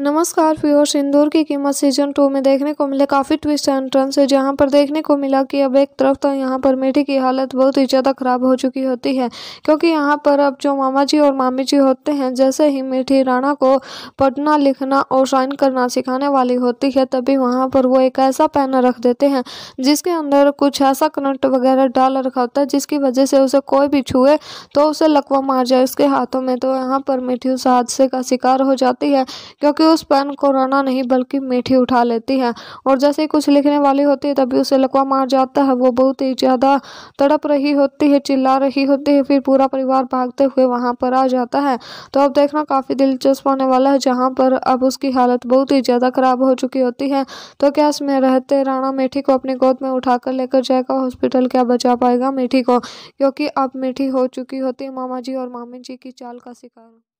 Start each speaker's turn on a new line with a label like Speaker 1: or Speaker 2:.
Speaker 1: नमस्कार व्यूअर्स इंदौर की कीमत सीजन टू में देखने को मिले काफ़ी ट्विस्ट एंड टर्न से जहां पर देखने को मिला कि अब एक तरफ तो यहां पर मीठी की हालत बहुत ही ज़्यादा ख़राब हो चुकी होती है क्योंकि यहां पर अब जो मामा जी और मामी जी होते हैं जैसे ही मीठी राणा को पढ़ना लिखना और साइन करना सिखाने वाली होती है तभी वहाँ पर वो एक ऐसा पेन रख देते हैं जिसके अंदर कुछ ऐसा करंट वगैरह डाल रखा होता है जिसकी वजह से उसे कोई भी छुए तो उसे लकवा मार जाए उसके हाथों में तो यहाँ पर मेठी उस हादसे का शिकार हो जाती है क्योंकि क्योंकि उस पेन को रना नहीं बल्कि मीठी उठा लेती है और जैसे कुछ लिखने वाली होती है तभी उसे लकवा मार जाता है वो बहुत ही ज़्यादा तड़प रही होती है चिल्ला रही होती है फिर पूरा परिवार भागते हुए वहाँ पर आ जाता है तो अब देखना काफ़ी दिलचस्प होने वाला है जहाँ पर अब उसकी हालत बहुत ही ज़्यादा ख़राब हो चुकी होती है तो क्या इसमें रहते राणा मेठी को अपनी गोद में उठाकर लेकर जाएगा हॉस्पिटल क्या बचा पाएगा मेठी को क्योंकि अब मीठी हो चुकी होती है मामा जी और मामी जी की चाल का शिकार